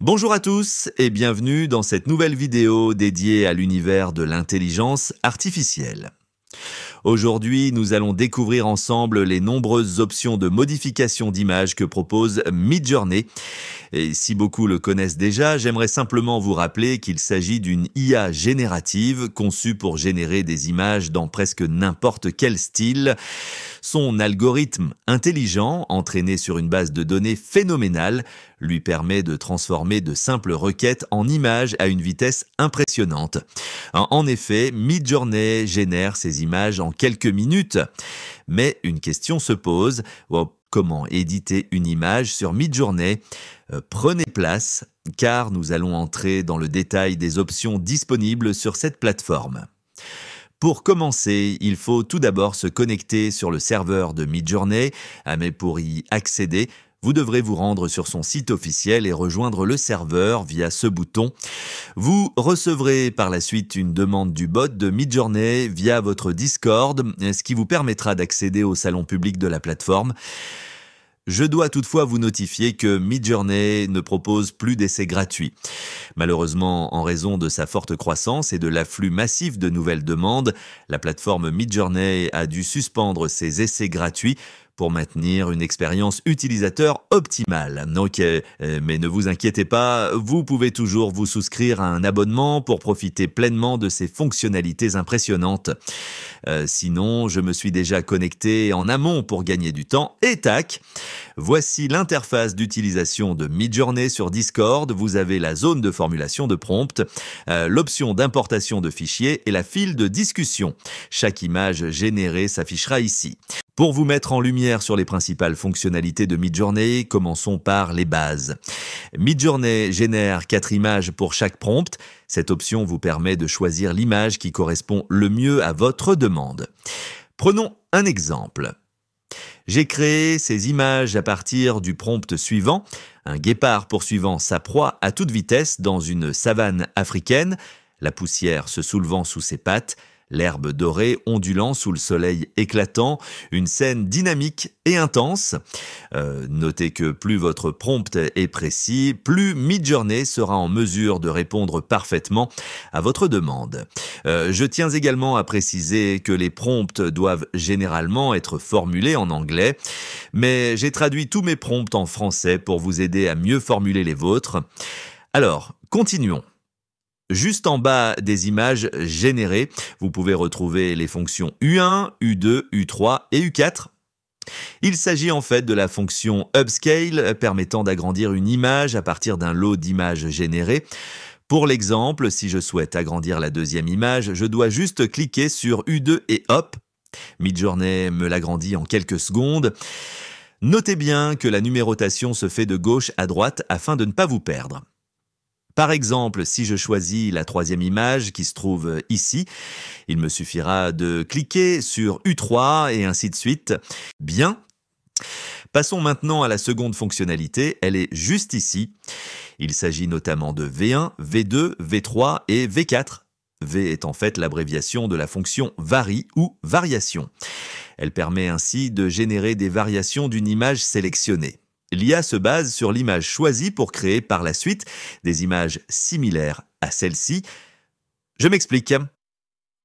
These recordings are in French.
Bonjour à tous et bienvenue dans cette nouvelle vidéo dédiée à l'univers de l'intelligence artificielle. Aujourd'hui, nous allons découvrir ensemble les nombreuses options de modification d'images que propose Midjourney. Et si beaucoup le connaissent déjà, j'aimerais simplement vous rappeler qu'il s'agit d'une IA générative conçue pour générer des images dans presque n'importe quel style. Son algorithme intelligent, entraîné sur une base de données phénoménale, lui permet de transformer de simples requêtes en images à une vitesse impressionnante. En effet, Midjourney génère ces images en quelques minutes. Mais une question se pose. comment éditer une image sur Midjourney euh, Prenez place car nous allons entrer dans le détail des options disponibles sur cette plateforme. Pour commencer, il faut tout d'abord se connecter sur le serveur de Midjourney, ah, mais pour y accéder, vous devrez vous rendre sur son site officiel et rejoindre le serveur via ce bouton. Vous recevrez par la suite une demande du bot de Midjourney via votre Discord, ce qui vous permettra d'accéder au salon public de la plateforme. Je dois toutefois vous notifier que Midjourney ne propose plus d'essais gratuits. Malheureusement, en raison de sa forte croissance et de l'afflux massif de nouvelles demandes, la plateforme Midjourney a dû suspendre ses essais gratuits pour maintenir une expérience utilisateur optimale. Ok, euh, mais ne vous inquiétez pas, vous pouvez toujours vous souscrire à un abonnement pour profiter pleinement de ces fonctionnalités impressionnantes. Euh, sinon, je me suis déjà connecté en amont pour gagner du temps. Et tac, voici l'interface d'utilisation de Midjourney sur Discord. Vous avez la zone de formulation de prompt, euh, l'option d'importation de fichiers et la file de discussion. Chaque image générée s'affichera ici. Pour vous mettre en lumière sur les principales fonctionnalités de Midjourney, commençons par les bases. Midjourney génère 4 images pour chaque prompt. Cette option vous permet de choisir l'image qui correspond le mieux à votre demande. Prenons un exemple. J'ai créé ces images à partir du prompt suivant. Un guépard poursuivant sa proie à toute vitesse dans une savane africaine, la poussière se soulevant sous ses pattes, l'herbe dorée ondulant sous le soleil éclatant, une scène dynamique et intense. Euh, notez que plus votre prompt est précis, plus Midjourney sera en mesure de répondre parfaitement à votre demande. Euh, je tiens également à préciser que les prompts doivent généralement être formulés en anglais, mais j'ai traduit tous mes prompts en français pour vous aider à mieux formuler les vôtres. Alors, continuons. Juste en bas des images générées, vous pouvez retrouver les fonctions U1, U2, U3 et U4. Il s'agit en fait de la fonction upscale permettant d'agrandir une image à partir d'un lot d'images générées. Pour l'exemple, si je souhaite agrandir la deuxième image, je dois juste cliquer sur U2 et hop. Midjourney me l'agrandit en quelques secondes. Notez bien que la numérotation se fait de gauche à droite afin de ne pas vous perdre. Par exemple, si je choisis la troisième image qui se trouve euh, ici, il me suffira de cliquer sur U3 et ainsi de suite. Bien. Passons maintenant à la seconde fonctionnalité, elle est juste ici. Il s'agit notamment de V1, V2, V3 et V4. V est en fait l'abréviation de la fonction varie ou variation. Elle permet ainsi de générer des variations d'une image sélectionnée. L'IA se base sur l'image choisie pour créer par la suite des images similaires à celle-ci. Je m'explique.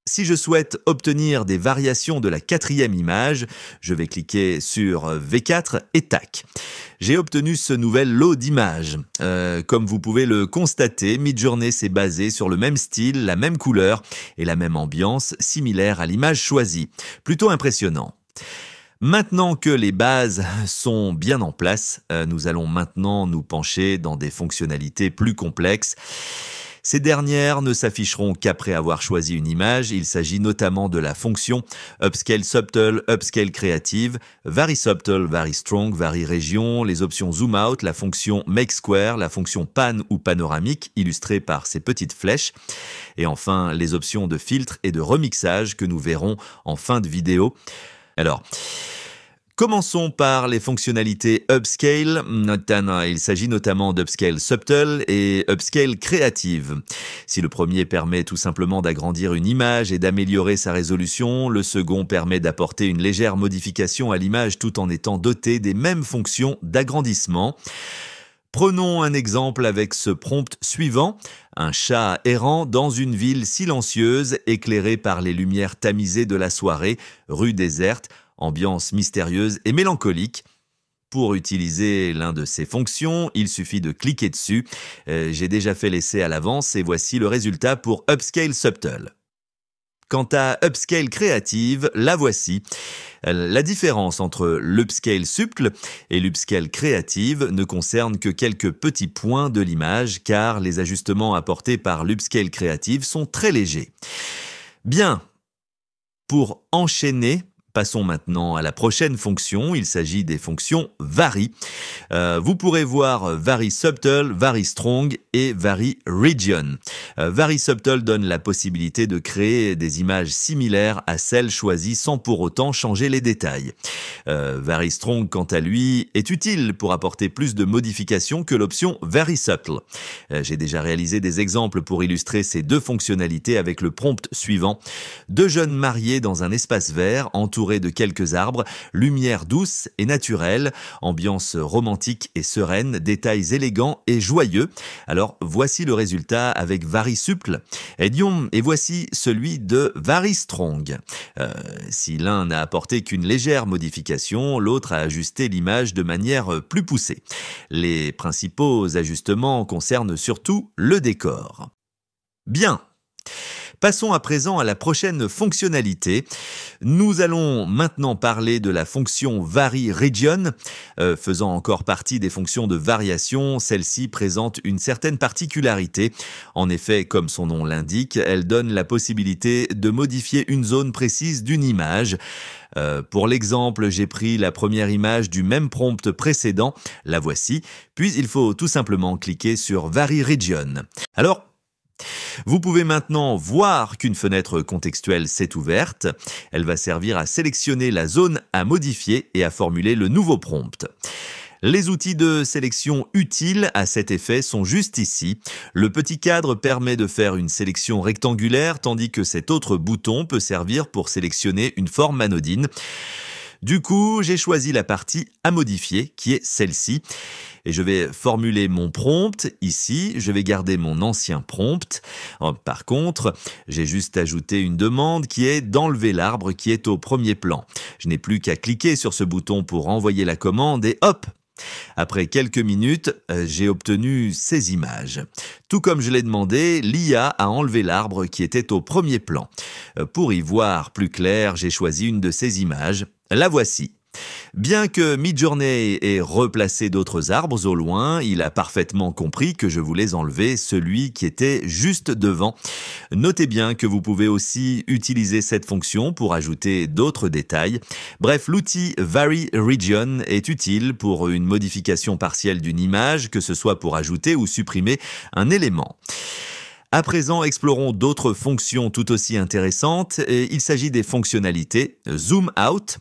Si je souhaite obtenir des variations de la quatrième image, je vais cliquer sur V4 et tac. J'ai obtenu ce nouvel lot d'images. Euh, comme vous pouvez le constater, Midjourney s'est basé sur le même style, la même couleur et la même ambiance similaire à l'image choisie. Plutôt impressionnant. Maintenant que les bases sont bien en place, euh, nous allons maintenant nous pencher dans des fonctionnalités plus complexes. Ces dernières ne s'afficheront qu'après avoir choisi une image. Il s'agit notamment de la fonction Upscale Subtle, Upscale Creative, Vary Subtle, Vary Strong, Vary Région, les options Zoom Out, la fonction Make Square, la fonction Pan ou Panoramique, illustrée par ces petites flèches, et enfin les options de filtre et de remixage que nous verrons en fin de vidéo. Alors, Commençons par les fonctionnalités Upscale. Il s'agit notamment d'Upscale Subtle et Upscale Creative. Si le premier permet tout simplement d'agrandir une image et d'améliorer sa résolution, le second permet d'apporter une légère modification à l'image tout en étant doté des mêmes fonctions d'agrandissement. Prenons un exemple avec ce prompt suivant, un chat errant dans une ville silencieuse éclairée par les lumières tamisées de la soirée, rue déserte, ambiance mystérieuse et mélancolique. Pour utiliser l'un de ces fonctions, il suffit de cliquer dessus. Euh, j'ai déjà fait l'essai à l'avance et voici le résultat pour Upscale Subtle. Quant à Upscale Creative, la voici. La différence entre l'upscale supple et l'upscale créative ne concerne que quelques petits points de l'image car les ajustements apportés par l'upscale créative sont très légers. Bien, pour enchaîner, Passons maintenant à la prochaine fonction. Il s'agit des fonctions vary. Euh, vous pourrez voir euh, vary subtle, vary strong et vary region. Euh, vary subtle donne la possibilité de créer des images similaires à celles choisies sans pour autant changer les détails. vary strong, quant à lui, est utile pour apporter plus de modifications que l'option vary subtle. J'ai déjà réalisé des exemples pour illustrer ces deux fonctionnalités avec le prompt suivant. Deux jeunes mariés dans un espace vert de quelques arbres, lumière douce et naturelle, ambiance romantique et sereine, détails élégants et joyeux. Alors voici le résultat avec Varisuple et eh et voici celui de Varistrong. strong euh, si l'un n'a apporté qu'une légère modification, l'autre a ajusté l'image de manière plus poussée. Les principaux ajustements concernent surtout le décor. Bien Passons à présent à la prochaine fonctionnalité. Nous allons maintenant parler de la fonction vary region, euh, faisant encore partie des fonctions de variation. Celle-ci présente une certaine particularité. En effet, comme son nom l'indique, elle donne la possibilité de modifier une zone précise d'une image. Euh, pour l'exemple, j'ai pris la première image du même prompt précédent, la voici, puis il faut tout simplement cliquer sur Vary Region. Alors, vous pouvez maintenant voir qu'une fenêtre contextuelle s'est ouverte. Elle va servir à sélectionner la zone à modifier et à formuler le nouveau prompt. Les outils de sélection utiles à cet effet sont juste ici. Le petit cadre permet de faire une sélection rectangulaire tandis que cet autre bouton peut servir pour sélectionner une forme anodine. Du coup, j'ai choisi la partie à modifier qui est celle-ci. Et je vais formuler mon prompt ici. Je vais garder mon ancien prompt. Par contre, j'ai juste ajouté une demande qui est d'enlever l'arbre qui est au premier plan. Je n'ai plus qu'à cliquer sur ce bouton pour envoyer la commande et hop, après quelques minutes, euh, j'ai obtenu ces images. Tout comme je l'ai demandé, l'IA a enlevé l'arbre qui était au premier plan. Euh, pour y voir plus clair, j'ai choisi une de ces images la voici. Bien que Midjourney ait replacé d'autres arbres au loin, il a parfaitement compris que je voulais enlever celui qui était juste devant. Notez bien que vous pouvez aussi utiliser cette fonction pour ajouter d'autres détails. Bref, l'outil Vary Region est utile pour une modification partielle d'une image, que ce soit pour ajouter ou supprimer un élément. À présent, explorons d'autres fonctions tout aussi intéressantes. Il s'agit des fonctionnalités Zoom Out.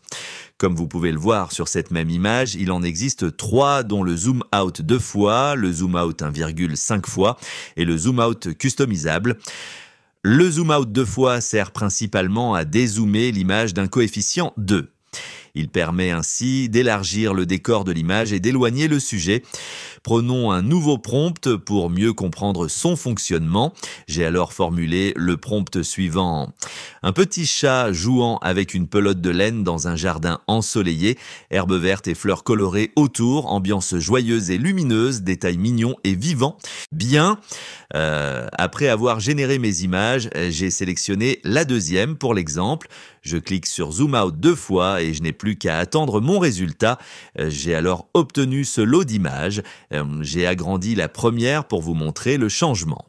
Comme vous pouvez le voir sur cette même image, il en existe trois, dont le Zoom Out deux fois, le Zoom Out 1,5 fois et le Zoom Out customisable. Le zoom out deux fois sert principalement à dézoomer l'image d'un coefficient 2. Il permet ainsi d'élargir le décor de l'image et d'éloigner le sujet. Prenons un nouveau prompt pour mieux comprendre son fonctionnement. J'ai alors formulé le prompt suivant. Un petit chat jouant avec une pelote de laine dans un jardin ensoleillé, herbes verte et fleurs colorées autour, ambiance joyeuse et lumineuse, détails mignons et vivants. Bien, euh, après avoir généré mes images, j'ai sélectionné la deuxième pour l'exemple. Je clique sur Zoom Out deux fois et je n'ai plus qu'à attendre mon résultat. Euh, j'ai alors obtenu ce lot d'images. Euh, j'ai agrandi la première pour vous montrer le changement.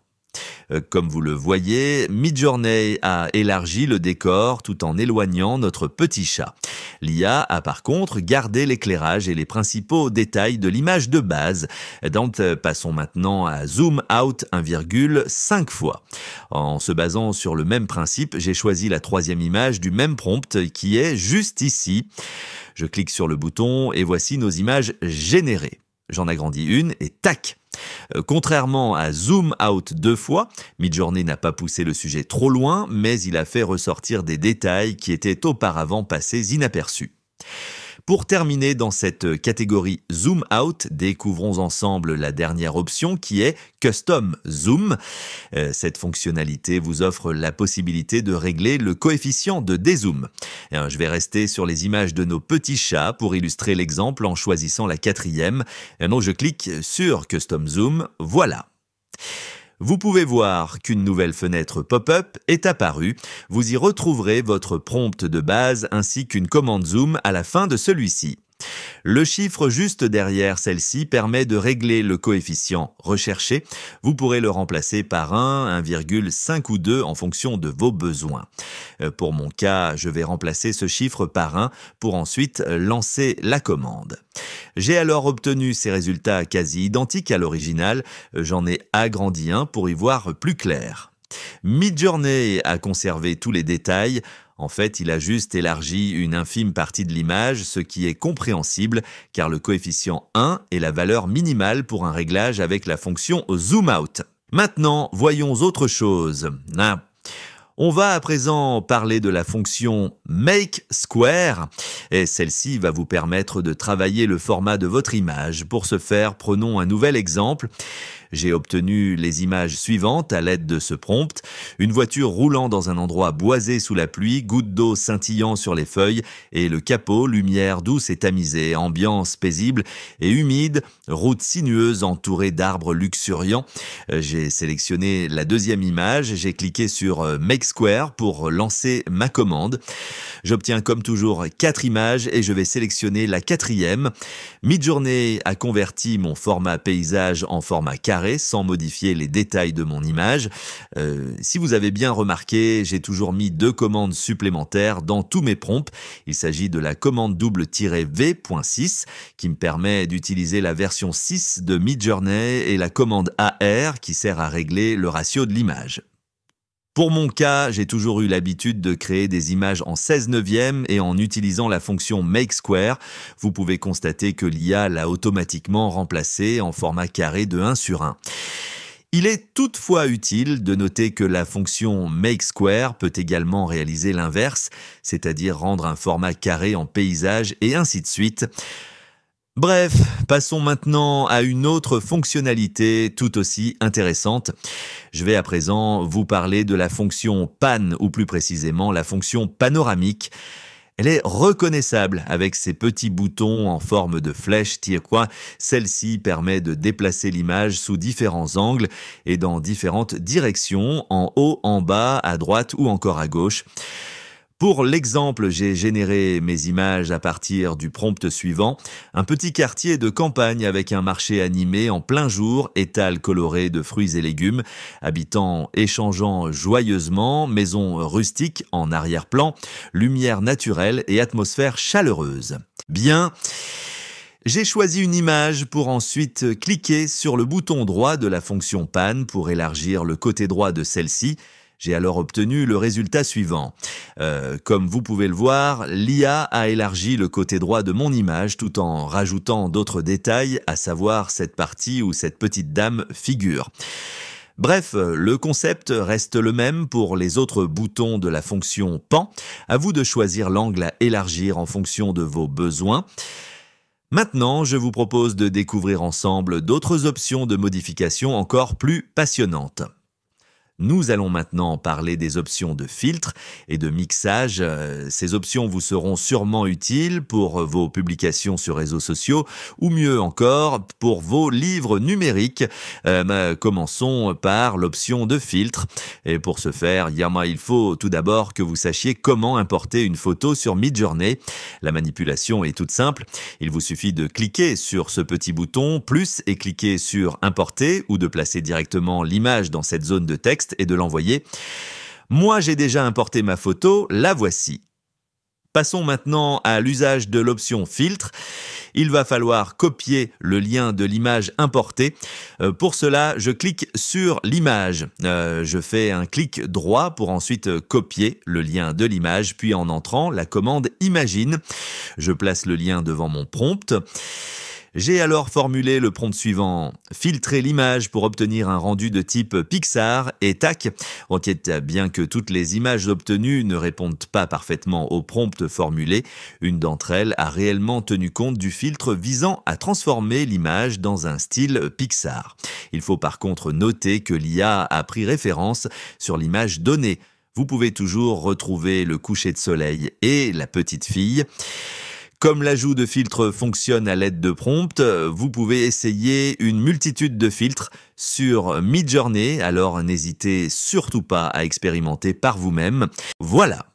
Euh, comme vous le voyez, Midjourney a élargi le décor tout en éloignant notre petit chat. L'IA a par contre gardé l'éclairage et les principaux détails de l'image de base. Donc euh, passons maintenant à zoom out 1,5 fois. En se basant sur le même principe, j'ai choisi la troisième image du même prompt qui est juste ici. Je clique sur le bouton et voici nos images générées. J'en agrandis une et tac euh, contrairement à Zoom Out deux fois, Midjourney n'a pas poussé le sujet trop loin, mais il a fait ressortir des détails qui étaient auparavant passés inaperçus. Pour terminer dans cette catégorie Zoom Out, découvrons ensemble la dernière option qui est Custom Zoom. Euh, cette fonctionnalité vous offre la possibilité de régler le coefficient de dézoom. Hein, je vais rester sur les images de nos petits chats pour illustrer l'exemple en choisissant la quatrième. Donc je clique sur Custom Zoom, voilà vous pouvez voir qu'une nouvelle fenêtre pop-up est apparue. Vous y retrouverez votre prompt de base ainsi qu'une commande Zoom à la fin de celui-ci. Le chiffre juste derrière celle-ci permet de régler le coefficient recherché. Vous pourrez le remplacer par 1, 1,5 ou 2 en fonction de vos besoins. Euh, pour mon cas, je vais remplacer ce chiffre par 1 pour ensuite lancer la commande. J'ai alors obtenu ces résultats quasi identiques à l'original. J'en ai agrandi un pour y voir plus clair. Midjourney a conservé tous les détails. En fait, il a juste élargi une infime partie de l'image, ce qui est compréhensible, car le coefficient 1 est la valeur minimale pour un réglage avec la fonction zoom out. Maintenant, voyons autre chose. Ah, on va à présent parler de la fonction Make Square et celle-ci va vous permettre de travailler le format de votre image. Pour ce faire, prenons un nouvel exemple. J'ai obtenu les images suivantes à l'aide de ce prompt. Une voiture roulant dans un endroit boisé sous la pluie, gouttes d'eau scintillant sur les feuilles et le capot, lumière douce et tamisée, ambiance paisible et humide, route sinueuse entourée d'arbres luxuriants. Euh, j'ai sélectionné la deuxième image, j'ai cliqué sur euh, Make Square pour lancer ma commande. J'obtiens comme toujours quatre images et je vais sélectionner la quatrième. Midjourney a converti mon format paysage en format carré sans modifier les détails de mon image. Euh, si vous avez bien remarqué, j'ai toujours mis deux commandes supplémentaires dans tous mes prompts. Il s'agit de la commande double-v.6 qui me permet d'utiliser la version 6 de Midjourney et la commande AR qui sert à régler le ratio de l'image. Pour mon cas, j'ai toujours eu l'habitude de créer des images en 16 neuvième et en utilisant la fonction Make Square, vous pouvez constater que l'IA l'a automatiquement remplacé en format carré de 1 sur 1. Il est toutefois utile de noter que la fonction make square peut également réaliser l'inverse, c'est-à-dire rendre un format carré en paysage et ainsi de suite. Bref, passons maintenant à une autre fonctionnalité tout aussi intéressante. Je vais à présent vous parler de la fonction pan, ou plus précisément la fonction panoramique. Elle est reconnaissable avec ses petits boutons en forme de flèche quoi. Celle-ci permet de déplacer l'image sous différents angles et dans différentes directions, en haut, en bas, à droite ou encore à gauche. Pour l'exemple, j'ai généré mes images à partir du prompt suivant. Un petit quartier de campagne avec un marché animé en plein jour, étal coloré de fruits et légumes, habitants échangeant joyeusement, maison rustiques en arrière-plan, lumière naturelle et atmosphère chaleureuse. Bien. J'ai choisi une image pour ensuite cliquer sur le bouton droit de la fonction pan pour élargir le côté droit de celle-ci. J'ai alors obtenu le résultat suivant. Euh, comme vous pouvez le voir, l'IA a élargi le côté droit de mon image tout en rajoutant d'autres détails, à savoir cette partie où cette petite dame figure. Bref, le concept reste le même pour les autres boutons de la fonction pan. À vous de choisir l'angle à élargir en fonction de vos besoins. Maintenant, je vous propose de découvrir ensemble d'autres options de modification encore plus passionnantes. Nous allons maintenant parler des options de filtre et de mixage. Euh, ces options vous seront sûrement utiles pour vos publications sur réseaux sociaux ou mieux encore pour vos livres numériques. Euh, commençons par l'option de filtre. Et pour ce faire, il faut tout d'abord que vous sachiez comment importer une photo sur Midjourney. La manipulation est toute simple. Il vous suffit de cliquer sur ce petit bouton plus et cliquer sur importer ou de placer directement l'image dans cette zone de texte et de l'envoyer. Moi, j'ai déjà importé ma photo, la voici. Passons maintenant à l'usage de l'option filtre. Il va falloir copier le lien de l'image importée. Euh, pour cela, je clique sur l'image. Euh, je fais un clic droit pour ensuite copier le lien de l'image, puis en entrant la commande Imagine. Je place le lien devant mon prompt. J'ai alors formulé le prompt suivant. Filtrer l'image pour obtenir un rendu de type Pixar et tac. Requête bien que toutes les images obtenues ne répondent pas parfaitement au prompt formulé, une d'entre elles a réellement tenu compte du filtre visant à transformer l'image dans un style Pixar. Il faut par contre noter que l'IA a pris référence sur l'image donnée. Vous pouvez toujours retrouver le coucher de soleil et la petite fille. Comme l'ajout de filtres fonctionne à l'aide de prompts, vous pouvez essayer une multitude de filtres sur Midjourney, alors n'hésitez surtout pas à expérimenter par vous-même. Voilà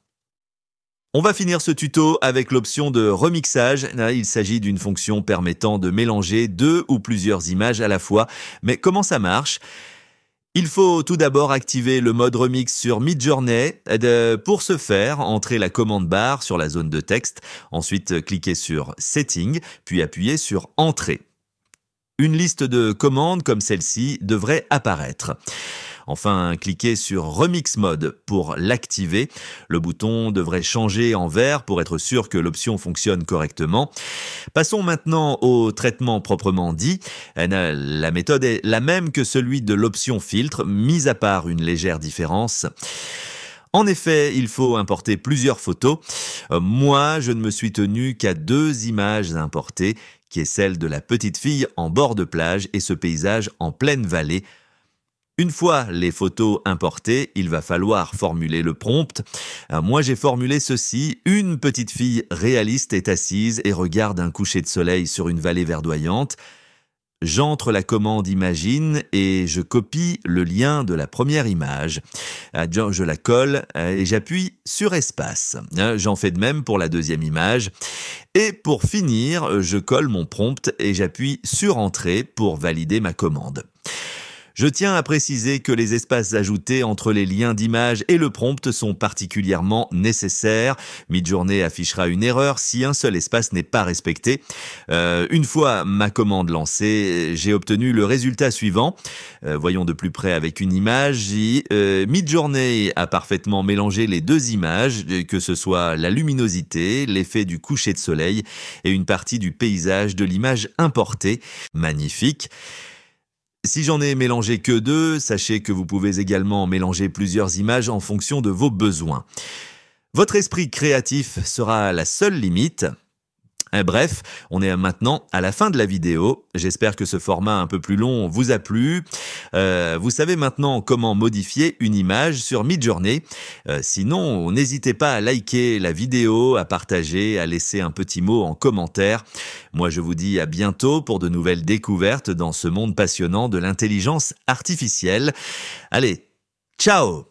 on va finir ce tuto avec l'option de remixage. il s'agit d'une fonction permettant de mélanger deux ou plusieurs images à la fois. Mais comment ça marche il faut tout d'abord activer le mode remix sur Midjourney. Euh, pour ce faire, entrez la commande barre sur la zone de texte, ensuite euh, cliquez sur Settings, puis appuyez sur Entrée. Une liste de commandes comme celle-ci devrait apparaître. Enfin, cliquez sur Remix Mode pour l'activer. Le bouton devrait changer en vert pour être sûr que l'option fonctionne correctement. Passons maintenant au traitement proprement dit. Euh, la méthode est la même que celui de l'option filtre, mis à part une légère différence. En effet, il faut importer plusieurs photos. Euh, moi, je ne me suis tenu qu'à deux images importées, qui est celle de la petite fille en bord de plage et ce paysage en pleine vallée. Une fois les photos importées, il va falloir formuler le prompt. Euh, moi, j'ai formulé ceci. Une petite fille réaliste est assise et regarde un coucher de soleil sur une vallée verdoyante. J'entre la commande Imagine et je copie le lien de la première image. Euh, je la colle euh, et j'appuie sur Espace. J'en fais de même pour la deuxième image. Et pour finir, je colle mon prompt et j'appuie sur Entrée pour valider ma commande. Je tiens à préciser que les espaces ajoutés entre les liens d'image et le prompt sont particulièrement nécessaires. Midjourney affichera une erreur si un seul espace n'est pas respecté. Euh, une fois ma commande lancée, j'ai obtenu le résultat suivant. Euh, voyons de plus près avec une image. Euh, Midjourney a parfaitement mélangé les deux images, que ce soit la luminosité, l'effet du coucher de soleil et une partie du paysage de l'image importée. Magnifique. Si j'en ai mélangé que deux, sachez que vous pouvez également mélanger plusieurs images en fonction de vos besoins. Votre esprit créatif sera la seule limite, eh, bref, on est maintenant à la fin de la vidéo. J'espère que ce format un peu plus long vous a plu. Euh, vous savez maintenant comment modifier une image sur Midjourney. journée euh, sinon, n'hésitez pas à liker la vidéo, à partager, à laisser un petit mot en commentaire. Moi, je vous dis à bientôt pour de nouvelles découvertes dans ce monde passionnant de l'intelligence artificielle. Allez, ciao